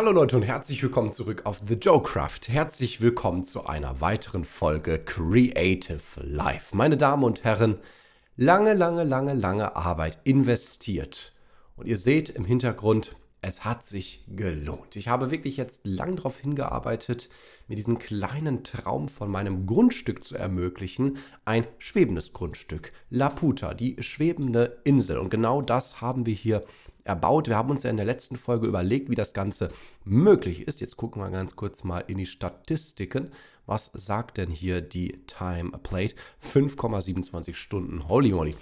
Hallo Leute und herzlich willkommen zurück auf The Joe Craft. Herzlich willkommen zu einer weiteren Folge Creative Life. Meine Damen und Herren, lange, lange, lange, lange Arbeit investiert. Und ihr seht im Hintergrund, es hat sich gelohnt. Ich habe wirklich jetzt lang darauf hingearbeitet, mir diesen kleinen Traum von meinem Grundstück zu ermöglichen. Ein schwebendes Grundstück. Laputa, die schwebende Insel. Und genau das haben wir hier erbaut. Wir haben uns ja in der letzten Folge überlegt, wie das Ganze möglich ist. Jetzt gucken wir ganz kurz mal in die Statistiken. Was sagt denn hier die Time Plate? 5,27 Stunden. Holy moly.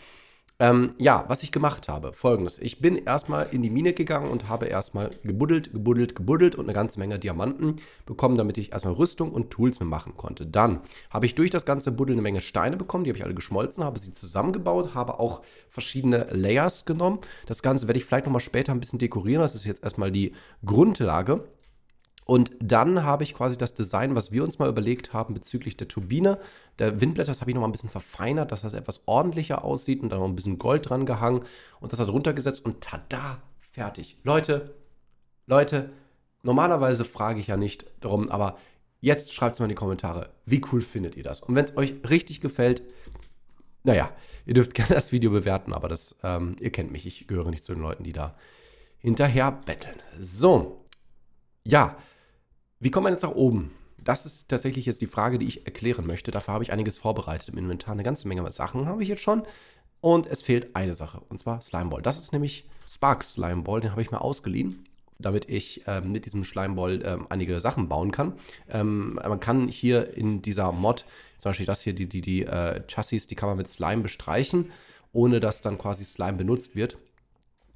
Ähm, ja, was ich gemacht habe, folgendes. Ich bin erstmal in die Mine gegangen und habe erstmal gebuddelt, gebuddelt, gebuddelt und eine ganze Menge Diamanten bekommen, damit ich erstmal Rüstung und Tools mir machen konnte. Dann habe ich durch das ganze Buddeln eine Menge Steine bekommen, die habe ich alle geschmolzen, habe sie zusammengebaut, habe auch verschiedene Layers genommen. Das Ganze werde ich vielleicht nochmal später ein bisschen dekorieren. Das ist jetzt erstmal die Grundlage. Und dann habe ich quasi das Design, was wir uns mal überlegt haben bezüglich der Turbine. Der Windblätter, das habe ich nochmal ein bisschen verfeinert, dass das etwas ordentlicher aussieht und dann noch ein bisschen Gold dran gehangen und das hat runtergesetzt und tada, fertig. Leute, Leute, normalerweise frage ich ja nicht darum, aber jetzt schreibt es mal in die Kommentare, wie cool findet ihr das? Und wenn es euch richtig gefällt, naja, ihr dürft gerne das Video bewerten, aber das, ähm, ihr kennt mich, ich gehöre nicht zu den Leuten, die da hinterher betteln. So, ja, wie kommt man jetzt nach oben? Das ist tatsächlich jetzt die Frage, die ich erklären möchte. Dafür habe ich einiges vorbereitet im Inventar. Eine ganze Menge Sachen habe ich jetzt schon. Und es fehlt eine Sache, und zwar Slimeball. Das ist nämlich Sparks Slimeball, den habe ich mir ausgeliehen, damit ich ähm, mit diesem Slimeball ähm, einige Sachen bauen kann. Ähm, man kann hier in dieser Mod, zum Beispiel das hier, die, die, die äh, Chassis, die kann man mit Slime bestreichen, ohne dass dann quasi Slime benutzt wird.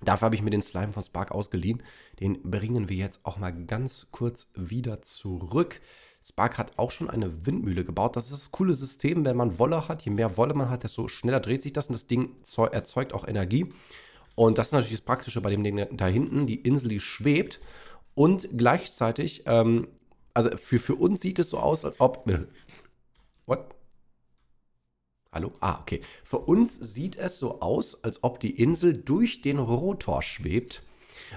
Dafür habe ich mir den Slime von Spark ausgeliehen. Den bringen wir jetzt auch mal ganz kurz wieder zurück. Spark hat auch schon eine Windmühle gebaut. Das ist das coole System, wenn man Wolle hat. Je mehr Wolle man hat, desto schneller dreht sich das und das Ding erzeugt auch Energie. Und das ist natürlich das Praktische bei dem Ding da hinten. Die Insel, die schwebt und gleichzeitig, ähm, also für, für uns sieht es so aus, als ob... Äh, what? Hallo? Ah, okay. Für uns sieht es so aus, als ob die Insel durch den Rotor schwebt.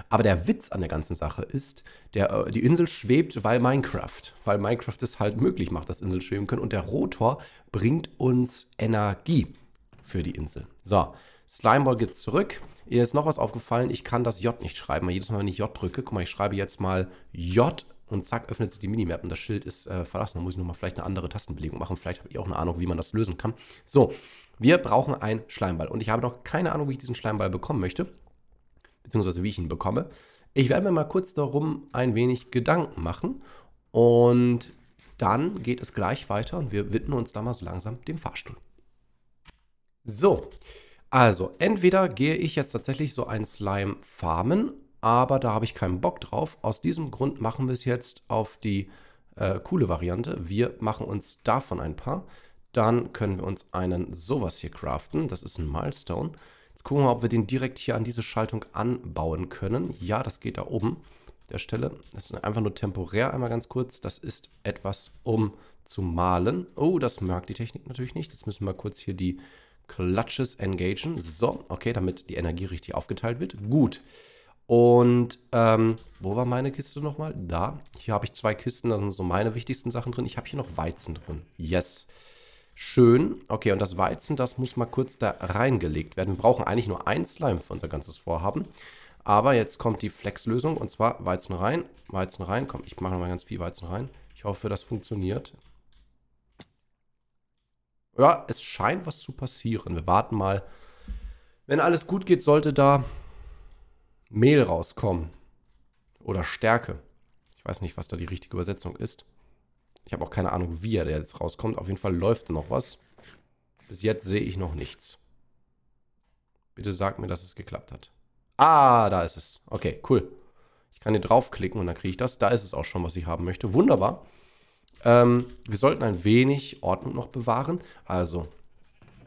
Aber der Witz an der ganzen Sache ist, der, äh, die Insel schwebt, weil Minecraft. Weil Minecraft es halt möglich macht, dass Inseln schweben können. Und der Rotor bringt uns Energie für die Insel. So, Slimeball geht zurück. Ihr ist noch was aufgefallen, ich kann das J nicht schreiben, weil jedes Mal, wenn ich J drücke, guck mal, ich schreibe jetzt mal J und zack, öffnet sich die Minimap und das Schild ist äh, verlassen. Da muss ich nochmal vielleicht eine andere Tastenbelegung machen. Vielleicht habe ich auch eine Ahnung, wie man das lösen kann. So, wir brauchen einen Schleimball und ich habe noch keine Ahnung, wie ich diesen Schleimball bekommen möchte, beziehungsweise wie ich ihn bekomme. Ich werde mir mal kurz darum ein wenig Gedanken machen und dann geht es gleich weiter und wir widmen uns da mal so langsam dem Fahrstuhl. So, also entweder gehe ich jetzt tatsächlich so ein Slime farmen aber da habe ich keinen Bock drauf. Aus diesem Grund machen wir es jetzt auf die äh, coole Variante. Wir machen uns davon ein paar. Dann können wir uns einen sowas hier craften. Das ist ein Milestone. Jetzt gucken wir mal, ob wir den direkt hier an diese Schaltung anbauen können. Ja, das geht da oben. Der Stelle. Das ist einfach nur temporär einmal ganz kurz. Das ist etwas, um zu malen. Oh, das merkt die Technik natürlich nicht. Jetzt müssen wir kurz hier die Clutches engagen. So, okay, damit die Energie richtig aufgeteilt wird. Gut. Und ähm, wo war meine Kiste nochmal? Da. Hier habe ich zwei Kisten, da sind so meine wichtigsten Sachen drin. Ich habe hier noch Weizen drin. Yes. Schön. Okay, und das Weizen, das muss mal kurz da reingelegt werden. Wir brauchen eigentlich nur ein Slime für unser ganzes Vorhaben. Aber jetzt kommt die Flex-Lösung und zwar Weizen rein, Weizen rein. Komm, ich mache nochmal ganz viel Weizen rein. Ich hoffe, das funktioniert. Ja, es scheint was zu passieren. Wir warten mal. Wenn alles gut geht, sollte da Mehl rauskommen. Oder Stärke. Ich weiß nicht, was da die richtige Übersetzung ist. Ich habe auch keine Ahnung, wie er jetzt rauskommt. Auf jeden Fall läuft noch was. Bis jetzt sehe ich noch nichts. Bitte sag mir, dass es geklappt hat. Ah, da ist es. Okay, cool. Ich kann hier draufklicken und dann kriege ich das. Da ist es auch schon, was ich haben möchte. Wunderbar. Ähm, wir sollten ein wenig Ordnung noch bewahren. Also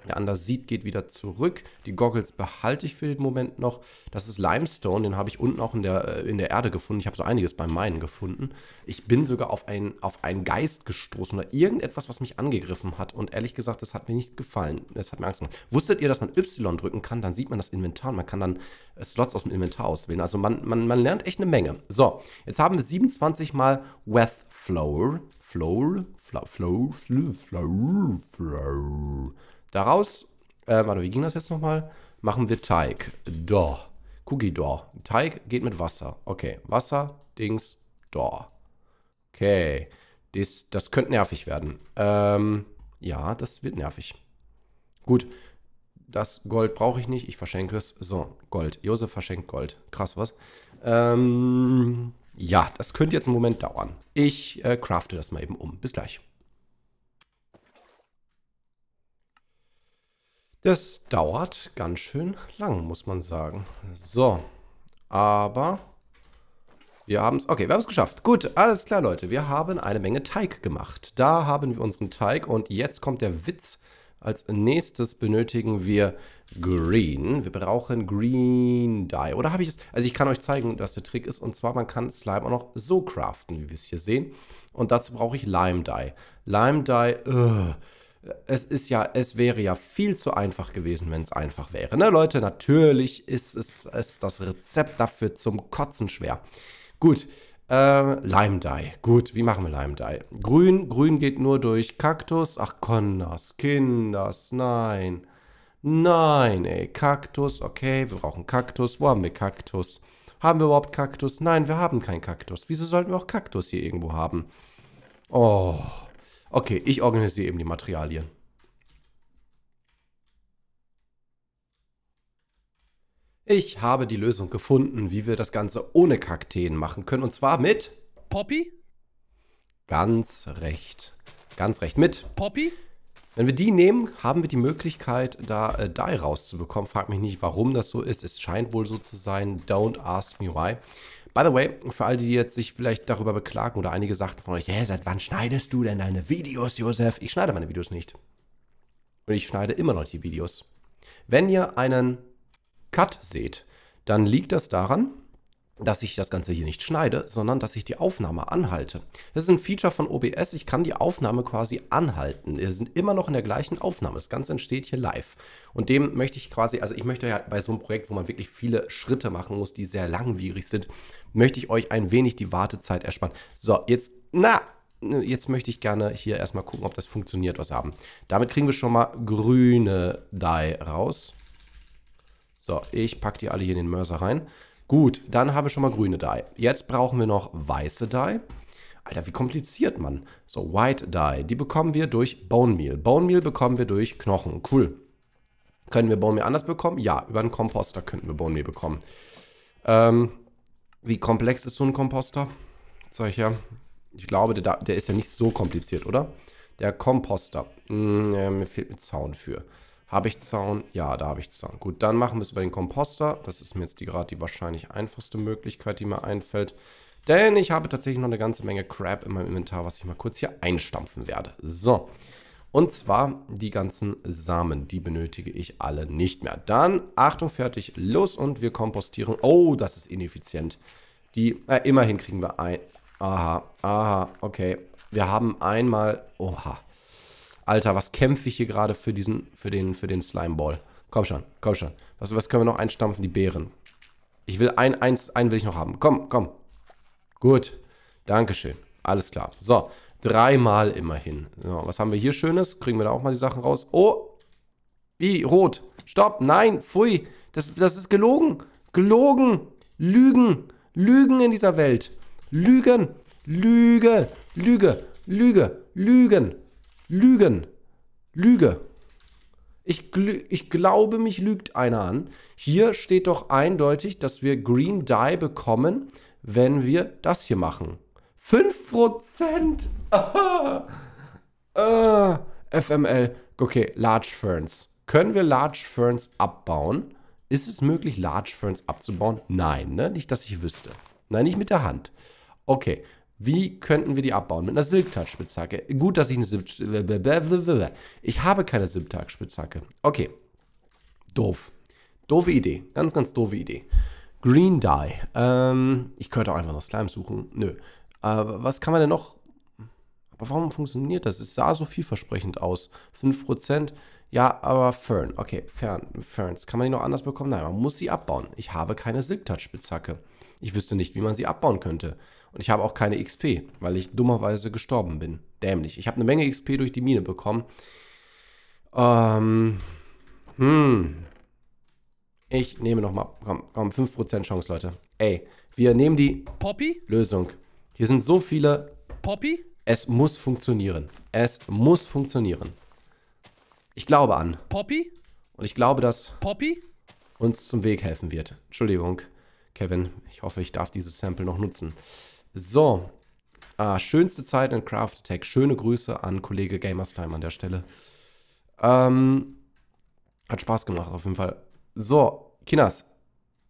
der Anders sieht, geht wieder zurück. Die Goggles behalte ich für den Moment noch. Das ist Limestone, den habe ich unten auch in der, äh, in der Erde gefunden. Ich habe so einiges bei meinen gefunden. Ich bin sogar auf, ein, auf einen Geist gestoßen oder irgendetwas, was mich angegriffen hat. Und ehrlich gesagt, das hat mir nicht gefallen. Das hat mir Angst gemacht. Wusstet ihr, dass man Y drücken kann? Dann sieht man das Inventar und man kann dann äh, Slots aus dem Inventar auswählen. Also man, man, man lernt echt eine Menge. So, jetzt haben wir 27 mal Weth Flower. Flower? Flower? Flower? Flower? Flower? Daraus, äh, warte, wie ging das jetzt nochmal? Machen wir Teig. Dor. Cookie Dor. Teig geht mit Wasser. Okay, Wasser, Dings, Dor. Okay, Dies, das könnte nervig werden. Ähm, ja, das wird nervig. Gut, das Gold brauche ich nicht, ich verschenke es. So, Gold. Josef verschenkt Gold. Krass, was? Ähm, ja, das könnte jetzt einen Moment dauern. Ich äh, crafte das mal eben um. Bis gleich. Das dauert ganz schön lang, muss man sagen. So, aber wir haben es... Okay, wir haben es geschafft. Gut, alles klar, Leute. Wir haben eine Menge Teig gemacht. Da haben wir unseren Teig und jetzt kommt der Witz. Als nächstes benötigen wir Green. Wir brauchen Green Dye. Oder habe ich es? Also ich kann euch zeigen, was der Trick ist. Und zwar, man kann Slime auch noch so craften, wie wir es hier sehen. Und dazu brauche ich Lime Dye. Lime Dye, ugh es ist ja, es wäre ja viel zu einfach gewesen, wenn es einfach wäre. Ne, Leute, natürlich ist es ist das Rezept dafür zum Kotzen schwer. Gut, äh, Lime Dye. Gut, wie machen wir Lime Dye? Grün, grün geht nur durch Kaktus. Ach, Connors, Kinders, nein. Nein, ey, Kaktus, okay, wir brauchen Kaktus. Wo haben wir Kaktus? Haben wir überhaupt Kaktus? Nein, wir haben keinen Kaktus. Wieso sollten wir auch Kaktus hier irgendwo haben? Oh, Okay, ich organisiere eben die Materialien. Ich habe die Lösung gefunden, wie wir das Ganze ohne Kakteen machen können. Und zwar mit... Poppy? Ganz recht. Ganz recht. Mit... Poppy? Wenn wir die nehmen, haben wir die Möglichkeit, da äh, Dye rauszubekommen. Frag mich nicht, warum das so ist. Es scheint wohl so zu sein. Don't ask me why. By the way, für all die jetzt sich vielleicht darüber beklagen oder einige sagten von euch, hä, seit wann schneidest du denn deine Videos, Josef? Ich schneide meine Videos nicht. Und ich schneide immer noch die Videos. Wenn ihr einen Cut seht, dann liegt das daran, dass ich das Ganze hier nicht schneide, sondern dass ich die Aufnahme anhalte. Das ist ein Feature von OBS, ich kann die Aufnahme quasi anhalten. Wir sind immer noch in der gleichen Aufnahme, das Ganze entsteht hier live. Und dem möchte ich quasi, also ich möchte ja bei so einem Projekt, wo man wirklich viele Schritte machen muss, die sehr langwierig sind, möchte ich euch ein wenig die Wartezeit ersparen. So, jetzt, na, jetzt möchte ich gerne hier erstmal gucken, ob das funktioniert, was haben. Damit kriegen wir schon mal grüne Die raus. So, ich packe die alle hier in den Mörser rein. Gut, dann haben wir schon mal grüne Die. Jetzt brauchen wir noch weiße Die. Alter, wie kompliziert, man. So, White Die. Die bekommen wir durch Bone Meal. Bone Meal bekommen wir durch Knochen. Cool. Können wir Bone Meal anders bekommen? Ja, über einen Komposter könnten wir Bone Meal bekommen. Ähm, wie komplex ist so ein Komposter? Sag ich ja. Ich glaube, der, der ist ja nicht so kompliziert, oder? Der Komposter. Hm, äh, mir fehlt ein Zaun für. Habe ich Zaun? Ja, da habe ich Zaun. Gut, dann machen wir es über den Komposter. Das ist mir jetzt die, gerade die wahrscheinlich einfachste Möglichkeit, die mir einfällt. Denn ich habe tatsächlich noch eine ganze Menge Crap in meinem Inventar, was ich mal kurz hier einstampfen werde. So. Und zwar die ganzen Samen, die benötige ich alle nicht mehr. Dann, Achtung, fertig, los und wir kompostieren. Oh, das ist ineffizient. Die, äh, immerhin kriegen wir ein. Aha, aha, okay. Wir haben einmal, oha. Alter, was kämpfe ich hier gerade für diesen, für den, für den Slimeball? Komm schon, komm schon. Was, was können wir noch einstampfen? Die Beeren. Ich will ein, eins, einen will ich noch haben. Komm, komm. Gut. Dankeschön. Alles klar. So, Dreimal immerhin. So, was haben wir hier Schönes? Kriegen wir da auch mal die Sachen raus? Oh! Wie? Rot. Stopp. Nein. Pfui. Das, das ist gelogen. Gelogen. Lügen. Lügen in dieser Welt. Lügen. Lüge. Lüge. Lüge. Lügen. Lügen. Lüge. Ich, gl ich glaube, mich lügt einer an. Hier steht doch eindeutig, dass wir Green Dye bekommen, wenn wir das hier machen. 5%! Ah, ah, FML. Okay, Large Ferns. Können wir Large Ferns abbauen? Ist es möglich, Large Ferns abzubauen? Nein, ne? Nicht, dass ich wüsste. Nein, nicht mit der Hand. Okay, wie könnten wir die abbauen? Mit einer silk touch spitzhacke Gut, dass ich eine Silktag... Ich habe keine silk touch spitzhacke Okay. Doof. Doofe Idee. Ganz, ganz doofe Idee. Green Dye. Ähm, ich könnte auch einfach noch Slime suchen. Nö. Aber was kann man denn noch? Aber warum funktioniert das? Es sah so vielversprechend aus. 5%. Ja, aber Fern. Okay, Fern. Ferns. Kann man die noch anders bekommen? Nein, man muss sie abbauen. Ich habe keine Silk Touch Spitzhacke. Ich wüsste nicht, wie man sie abbauen könnte. Und ich habe auch keine XP, weil ich dummerweise gestorben bin. Dämlich. Ich habe eine Menge XP durch die Mine bekommen. Ähm. Hm. Ich nehme nochmal. Komm, komm, 5% Chance, Leute. Ey, wir nehmen die Poppy? Lösung. Hier sind so viele. Poppy? Es muss funktionieren. Es muss funktionieren. Ich glaube an. Poppy? Und ich glaube, dass Poppy uns zum Weg helfen wird. Entschuldigung, Kevin. Ich hoffe, ich darf dieses Sample noch nutzen. So. Ah, schönste Zeit in Craft Attack. Schöne Grüße an Kollege Gamerstime an der Stelle. Ähm, hat Spaß gemacht auf jeden Fall. So, Kinas,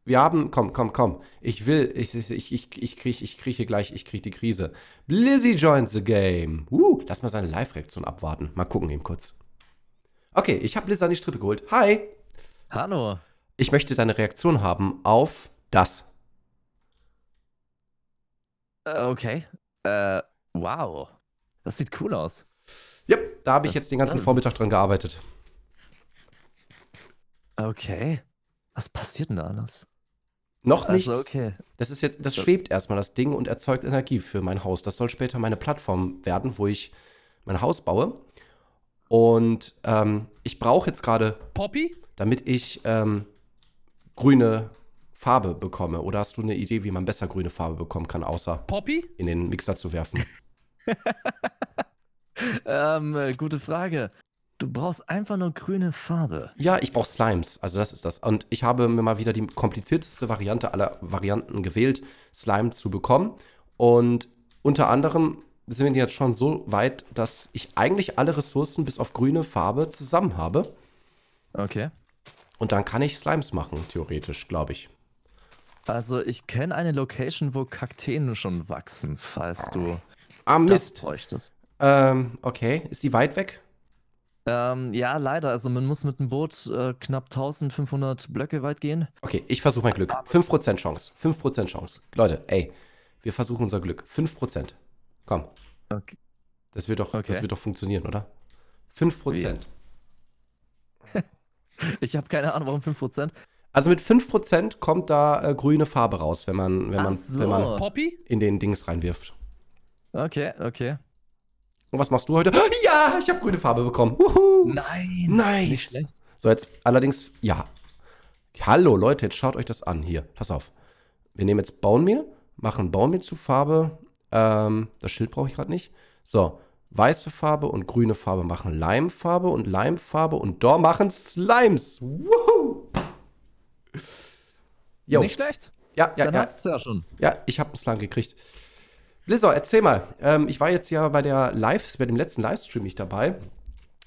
wir haben, komm, komm, komm. Ich will, ich, ich, ich, ich, krieg, ich kriege gleich, ich kriege die Krise. Blizzy joins the game. Uh, lass mal seine Live-Reaktion abwarten. Mal gucken eben kurz. Okay, ich habe Blizz an die Strippe geholt. Hi. Hallo. Ich möchte deine Reaktion haben auf das. Äh, okay. Äh, wow. Das sieht cool aus. Ja, yep, da habe ich jetzt den ganzen Vormittag dran gearbeitet. Okay. Was passiert denn da alles? Noch also, nichts. Also, okay. Das ist jetzt, das schwebt erstmal das Ding und erzeugt Energie für mein Haus. Das soll später meine Plattform werden, wo ich mein Haus baue. Und ähm, ich brauche jetzt gerade Poppy, damit ich ähm, grüne Farbe bekomme. Oder hast du eine Idee, wie man besser grüne Farbe bekommen kann, außer Poppy in den Mixer zu werfen? ähm, äh, gute Frage. Du brauchst einfach nur grüne Farbe. Ja, ich brauche Slimes. Also das ist das. Und ich habe mir mal wieder die komplizierteste Variante aller Varianten gewählt, Slime zu bekommen. Und unter anderem sind wir jetzt schon so weit, dass ich eigentlich alle Ressourcen bis auf grüne Farbe zusammen habe. Okay. Und dann kann ich Slimes machen, theoretisch, glaube ich. Also ich kenne eine Location, wo Kakteen schon wachsen, falls du ah, Mist. das bräuchtest. Ähm, okay. Ist die weit weg? Ähm, ja, leider. Also man muss mit dem Boot äh, knapp 1500 Blöcke weit gehen. Okay, ich versuche mein Glück. 5% Chance. 5% Chance. Leute, ey, wir versuchen unser Glück. 5%. Komm. Okay. Das wird doch, okay. das wird doch funktionieren, oder? 5%. ich habe keine Ahnung, warum 5%. Also mit 5% kommt da äh, grüne Farbe raus, wenn man, wenn man, so. wenn man Poppy? in den Dings reinwirft. Okay, okay. Und was machst du heute? Ja, ich habe grüne Farbe bekommen. Uhu. Nein. Nice. So, jetzt allerdings, ja. Hallo Leute, jetzt schaut euch das an. Hier, pass auf. Wir nehmen jetzt Baumehl, machen Baumehl zu Farbe. Ähm, das Schild brauche ich gerade nicht. So, weiße Farbe und grüne Farbe machen Leimfarbe und Leimfarbe und da machen Slimes. Woohoo! Nicht schlecht. Ja, ja, Dann ja. hast du es ja schon. Ja, ich habe einen Slime gekriegt. Blizzard, erzähl mal. Ähm, ich war jetzt ja bei, der Live, bei dem letzten Livestream nicht dabei.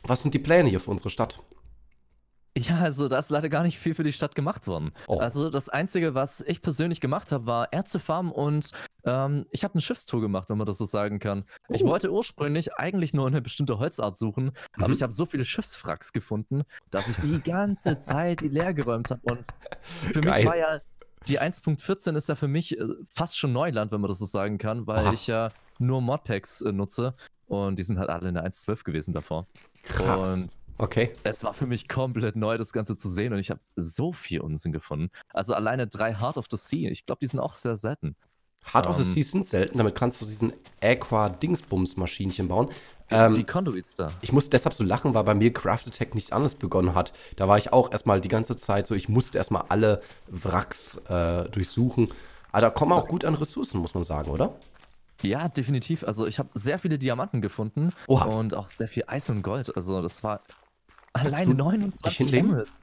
Was sind die Pläne hier für unsere Stadt? Ja, also da ist leider gar nicht viel für die Stadt gemacht worden. Oh. Also das Einzige, was ich persönlich gemacht habe, war Erze farmen und ähm, ich habe eine Schiffstour gemacht, wenn man das so sagen kann. Oh. Ich wollte ursprünglich eigentlich nur eine bestimmte Holzart suchen, mhm. aber ich habe so viele Schiffswracks gefunden, dass ich die ganze Zeit die leer geräumt habe. Und für Geil. mich war ja die 1.14 ist ja für mich äh, fast schon Neuland, wenn man das so sagen kann, weil Aha. ich ja nur Modpacks äh, nutze und die sind halt alle in der 1.12 gewesen davor. Krass. Und okay. Es war für mich komplett neu, das Ganze zu sehen und ich habe so viel Unsinn gefunden. Also alleine drei Heart of the Sea, ich glaube, die sind auch sehr selten. Hard um, of the ähm, Seas sind selten, damit kannst du diesen Aqua-Dingsbums-Maschinchen bauen. Die, ähm, die Conduits da. Ich musste deshalb so lachen, weil bei mir Craft Attack nicht anders begonnen hat. Da war ich auch erstmal die ganze Zeit so, ich musste erstmal alle Wracks äh, durchsuchen. Aber also da kommen auch gut an Ressourcen, muss man sagen, oder? Ja, definitiv. Also ich habe sehr viele Diamanten gefunden Oha. und auch sehr viel Eis und Gold. Also das war allein 29 Emeralds.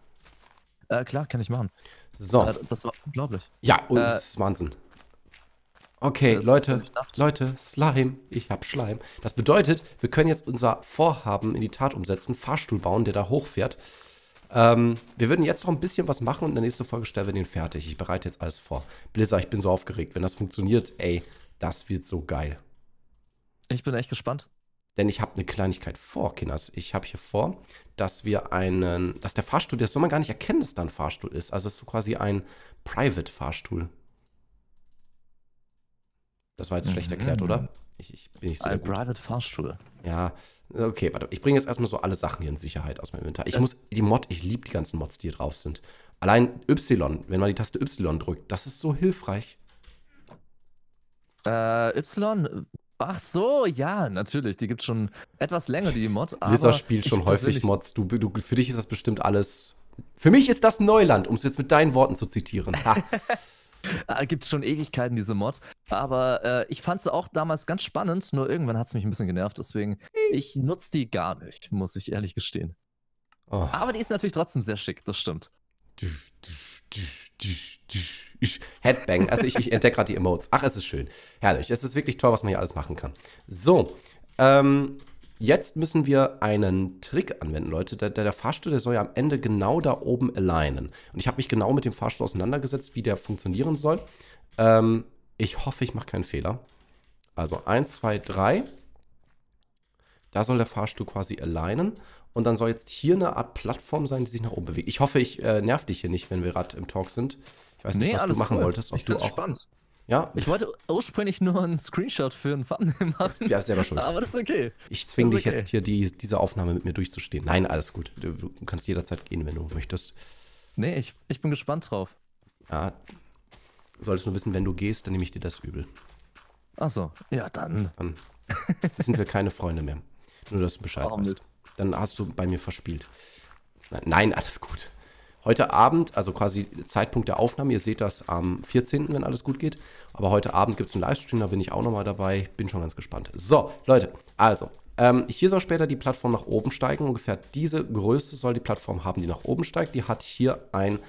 Äh, klar, kann ich machen. So. Äh, das war unglaublich. Ja, und oh, äh, das ist Wahnsinn. Okay, das Leute, Leute, Slime, ich hab Schleim. Das bedeutet, wir können jetzt unser Vorhaben in die Tat umsetzen, Fahrstuhl bauen, der da hochfährt. Ähm, wir würden jetzt noch ein bisschen was machen und in der nächsten Folge stellen wir den fertig. Ich bereite jetzt alles vor. Blizzard, ich bin so aufgeregt. Wenn das funktioniert, ey, das wird so geil. Ich bin echt gespannt. Denn ich habe eine Kleinigkeit vor, Kinders. Ich habe hier vor, dass wir einen, dass der Fahrstuhl, das soll man gar nicht erkennen, dass da ein Fahrstuhl ist. Also es ist so quasi ein Private-Fahrstuhl. Das war jetzt schlecht mhm. erklärt, oder? Ich, ich bin nicht so. Ein Private Fahrstuhl. Ja, okay, warte. Ich bringe jetzt erstmal so alle Sachen hier in Sicherheit aus meinem Winter. Ich muss, die Mod, ich liebe die ganzen Mods, die hier drauf sind. Allein Y, wenn man die Taste Y drückt, das ist so hilfreich. Äh, Y? Ach so, ja, natürlich. Die gibt schon etwas länger, die Mod. Lisa spielt schon häufig Mods. Du, du, für dich ist das bestimmt alles. Für mich ist das Neuland, um es jetzt mit deinen Worten zu zitieren. Ha. Ah, gibt es schon Ewigkeiten, diese Mod. Aber äh, ich fand sie auch damals ganz spannend, nur irgendwann hat es mich ein bisschen genervt, deswegen ich nutze die gar nicht, muss ich ehrlich gestehen. Oh. Aber die ist natürlich trotzdem sehr schick, das stimmt. Headbang. Also ich, ich entdecke gerade die Emotes. Ach, es ist schön. Herrlich. Es ist wirklich toll, was man hier alles machen kann. So. Ähm, Jetzt müssen wir einen Trick anwenden, Leute. Der, der, der Fahrstuhl, der soll ja am Ende genau da oben alignen. Und ich habe mich genau mit dem Fahrstuhl auseinandergesetzt, wie der funktionieren soll. Ähm, ich hoffe, ich mache keinen Fehler. Also 1, 2, 3. Da soll der Fahrstuhl quasi alignen. Und dann soll jetzt hier eine Art Plattform sein, die sich nach oben bewegt. Ich hoffe, ich äh, nerv dich hier nicht, wenn wir gerade im Talk sind. Ich weiß nicht, nee, was du machen cool. wolltest. Ob ich du auch spannend. Ja. Ich wollte ursprünglich nur einen Screenshot für einen Thumbnail machen. Ja, selber schuld. Aber das ist okay. Ich zwinge dich okay. jetzt hier, die, diese Aufnahme mit mir durchzustehen. Nein, alles gut. Du kannst jederzeit gehen, wenn du möchtest. Nee, ich, ich bin gespannt drauf. Ja. Du solltest nur wissen, wenn du gehst, dann nehme ich dir das übel. Ach so. Ja, dann. Dann sind wir keine Freunde mehr. Nur, dass du Bescheid Warum oh, weißt. Ist? Dann hast du bei mir verspielt. nein alles gut. Heute Abend, also quasi Zeitpunkt der Aufnahme, ihr seht das am 14., wenn alles gut geht. Aber heute Abend gibt es einen Livestream, da bin ich auch nochmal dabei. Bin schon ganz gespannt. So, Leute, also, ähm, hier soll später die Plattform nach oben steigen. Ungefähr diese Größe soll die Plattform haben, die nach oben steigt. Die hat hier ein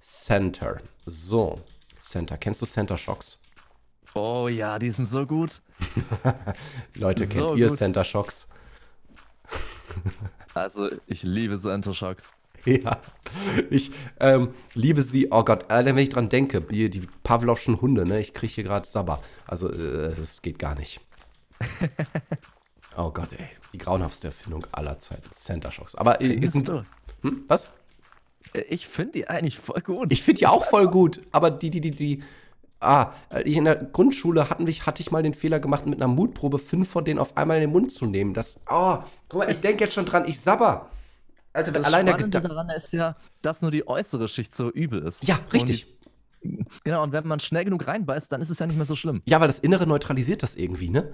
Center. So, Center. Kennst du Center Shocks? Oh ja, die sind so gut. Leute, kennt so ihr gut. Center Shocks? also, ich liebe Center Shocks. Ja, ich ähm, liebe sie. Oh Gott, allein wenn ich dran denke, die, die Pavlovschen Hunde, ne? Ich kriege hier gerade Sabber. Also, äh, das geht gar nicht. oh Gott, ey. Die grauenhaftste Erfindung aller Zeiten. Center Shocks. Aber äh, ist ein, hm, Was? Äh, ich finde die eigentlich voll gut. Ich finde die auch voll gut. Aber die, die, die, die. Ah, äh, in der Grundschule hatten hatte ich mal den Fehler gemacht, mit einer Mutprobe fünf von denen auf einmal in den Mund zu nehmen. Das. Oh, guck mal, ich denke jetzt schon dran, ich sabber. Alter, das allein Spannende daran ist ja, dass nur die äußere Schicht so übel ist. Ja, richtig. Und, genau, und wenn man schnell genug reinbeißt, dann ist es ja nicht mehr so schlimm. Ja, weil das Innere neutralisiert das irgendwie, ne?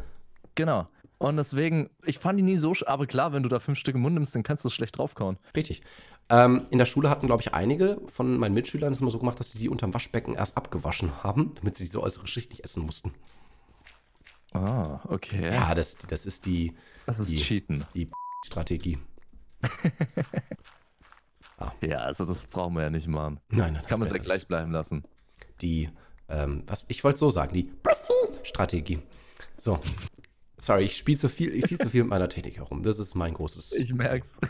Genau. Und deswegen, ich fand die nie so, aber klar, wenn du da fünf Stück im Mund nimmst, dann kannst du es schlecht draufkauen. Richtig. Ähm, in der Schule hatten, glaube ich, einige von meinen Mitschülern es immer so gemacht, dass sie die unterm Waschbecken erst abgewaschen haben, damit sie diese äußere Schicht nicht essen mussten. Ah, okay. Ja, das, das ist die. Das ist die, Cheaten. Die Strategie. Ja, also das brauchen wir ja nicht machen. Nein, nein. Kann man es ja gleich bleiben lassen. Die, ähm, was, ich wollte so sagen, die Strategie. So. Sorry, ich spiele zu viel, viel zu viel mit meiner Technik herum. Das ist mein großes. Ich merk's.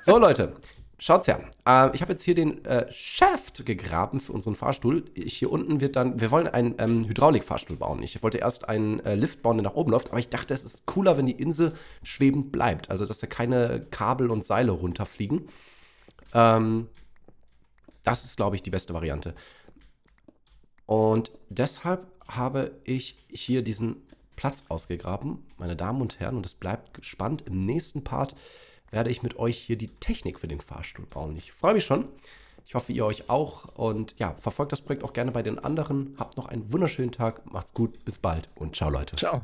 so, Leute, Schaut's her. Ähm, ich habe jetzt hier den äh, Shaft gegraben für unseren Fahrstuhl. Ich, hier unten wird dann, wir wollen einen ähm, Hydraulikfahrstuhl bauen. Ich wollte erst einen äh, Lift bauen, der nach oben läuft, aber ich dachte, es ist cooler, wenn die Insel schwebend bleibt. Also, dass da keine Kabel und Seile runterfliegen. Ähm, das ist, glaube ich, die beste Variante. Und deshalb habe ich hier diesen Platz ausgegraben, meine Damen und Herren. Und es bleibt gespannt. Im nächsten Part werde ich mit euch hier die Technik für den Fahrstuhl bauen. Ich freue mich schon. Ich hoffe, ihr euch auch. Und ja, verfolgt das Projekt auch gerne bei den anderen. Habt noch einen wunderschönen Tag. Macht's gut. Bis bald und ciao, Leute. Ciao.